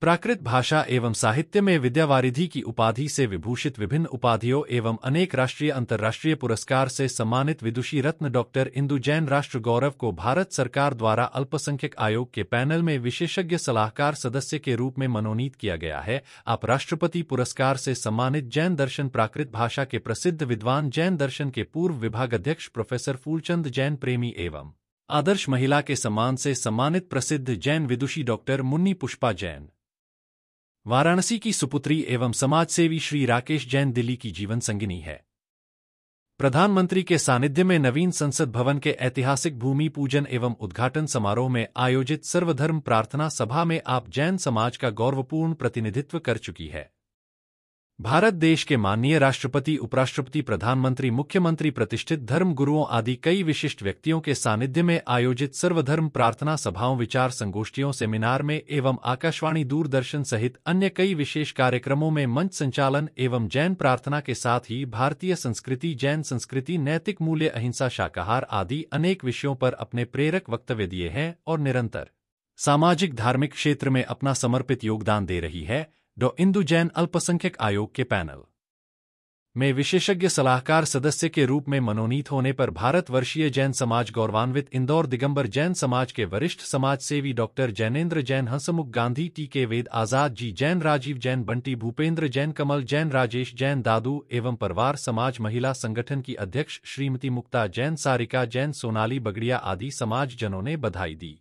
प्राकृत भाषा एवं साहित्य में विद्यावारिधि की उपाधि से विभूषित विभिन्न उपाधियों एवं अनेक राष्ट्रीय अंतर्राष्ट्रीय पुरस्कार से सम्मानित विदुषी रत्न डॉक्टर इंदु जैन राष्ट्र गौरव को भारत सरकार द्वारा अल्पसंख्यक आयोग के पैनल में विशेषज्ञ सलाहकार सदस्य के रूप में मनोनीत किया गया है आप राष्ट्रपति पुरस्कार से सम्मानित जैन दर्शन प्राकृत भाषा के प्रसिद्ध विद्वान जैन दर्शन के पूर्व विभागाध्यक्ष प्रोफेसर फूलचंद जैन प्रेमी एवं आदर्श महिला के सम्मान से सम्मानित प्रसिद्ध जैन विदुषी डॉक्टर मुन्नी पुष्पा जैन वाराणसी की सुपुत्री एवं समाजसेवी श्री राकेश जैन दिल्ली की जीवन संगिनी है प्रधानमंत्री के सानिध्य में नवीन संसद भवन के ऐतिहासिक भूमि पूजन एवं उद्घाटन समारोह में आयोजित सर्वधर्म प्रार्थना सभा में आप जैन समाज का गौरवपूर्ण प्रतिनिधित्व कर चुकी है भारत देश के माननीय राष्ट्रपति उपराष्ट्रपति प्रधानमंत्री मुख्यमंत्री प्रतिष्ठित धर्म गुरुओं आदि कई विशिष्ट व्यक्तियों के सानिध्य में आयोजित सर्वधर्म प्रार्थना सभाओं विचार संगोष्ठियों सेमिनार में एवं आकाशवाणी दूरदर्शन सहित अन्य कई विशेष कार्यक्रमों में मंच संचालन एवं जैन प्रार्थना के साथ ही भारतीय संस्कृति जैन संस्कृति नैतिक मूल्य अहिंसा शाकाहार आदि अनेक विषयों पर अपने प्रेरक वक्तव्य दिए हैं और निरंतर सामाजिक धार्मिक क्षेत्र में अपना समर्पित योगदान दे रही है डॉ इंदु जैन अल्पसंख्यक आयोग के पैनल में विशेषज्ञ सलाहकार सदस्य के रूप में मनोनीत होने पर भारत वर्षीय जैन समाज गौरवान्वित इंदौर दिगंबर जैन समाज के वरिष्ठ समाज सेवी doctor Jainendra Jain Hansmukh Gandhi T K Ved आजाद जी जैन राजीव जैन बंटी भूपेंद्र जैन कमल जैन राजेश जैन दादू एवं परिवार समाज महिला संगठन की अध्यक्ष श्रीमती मुक्ता जैन सारिका जैन सोनाली बगड़िया आदि समाजजनों ने बधाई दी